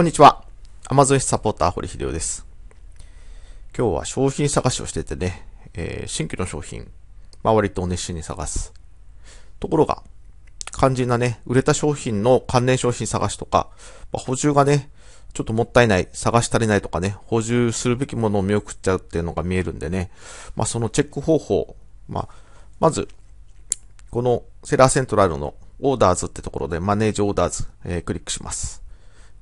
こんにちは。アマゾンサポーター、堀秀夫です。今日は商品探しをしててね、えー、新規の商品、まあ割と熱心に探す。ところが、肝心なね、売れた商品の関連商品探しとか、まあ、補充がね、ちょっともったいない、探し足りないとかね、補充するべきものを見送っちゃうっていうのが見えるんでね、まあそのチェック方法、まあ、まず、このセラーセントラルのオーダーズってところでマネージオーダーズ、えー、クリックします。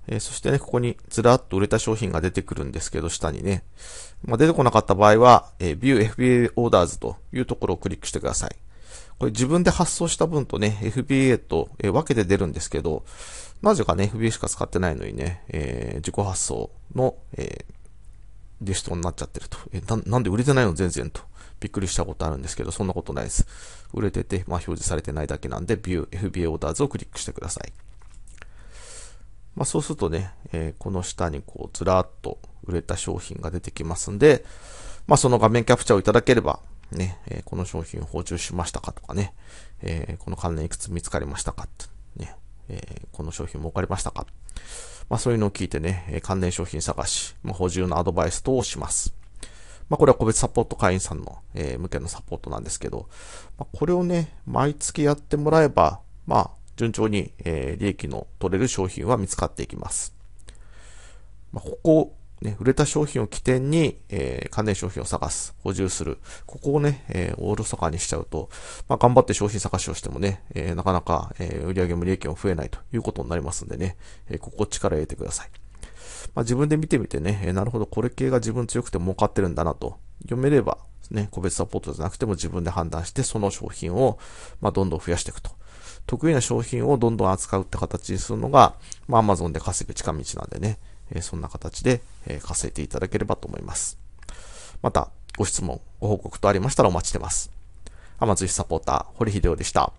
えそしてね、ここにずらっと売れた商品が出てくるんですけど、下にね。まあ、出てこなかった場合は、え View FBA Orders というところをクリックしてください。これ自分で発送した分とね、FBA と、え分けて出るんですけど、なぜかね、FBA しか使ってないのにね、えー、自己発送の、えー、リストになっちゃってると。えな、なんで売れてないの全然と。びっくりしたことあるんですけど、そんなことないです。売れてて、まあ、表示されてないだけなんで、View FBA Orders をクリックしてください。まあ、そうするとね、えー、この下にこうずらっと売れた商品が出てきますんで、まあ、その画面キャプチャーをいただければ、ね、えー、この商品を補充しましたかとかね、えー、この関連いくつ見つかりましたかね、えこの商品儲かりましたかまあ、そういうのを聞いてね、関連商品探し、まあ、補充のアドバイス等をします。まあ、これは個別サポート会員さんの、え向けのサポートなんですけど、まあ、これをね、毎月やってもらえば、まあ、順調に、え利益の取れる商品は見つかっていきます。まここ、ね、売れた商品を起点に、え関連商品を探す、補充する。ここをね、えー、おろそかにしちゃうと、まあ、頑張って商品探しをしてもね、えなかなか、え売上も利益も増えないということになりますんでね、えここを力を入れてください。まあ、自分で見てみてね、えなるほど、これ系が自分強くて儲かってるんだなと読めれば、ね、個別サポートじゃなくても自分で判断して、その商品を、まどんどん増やしていくと得意な商品をどんどん扱うって形にするのが、まあ、Amazon で稼ぐ近道なんでね、えそんな形で、え稼いでいただければと思います。また、ご質問、ご報告とありましたらお待ちしてます。アマズイサポーター、堀秀夫でした。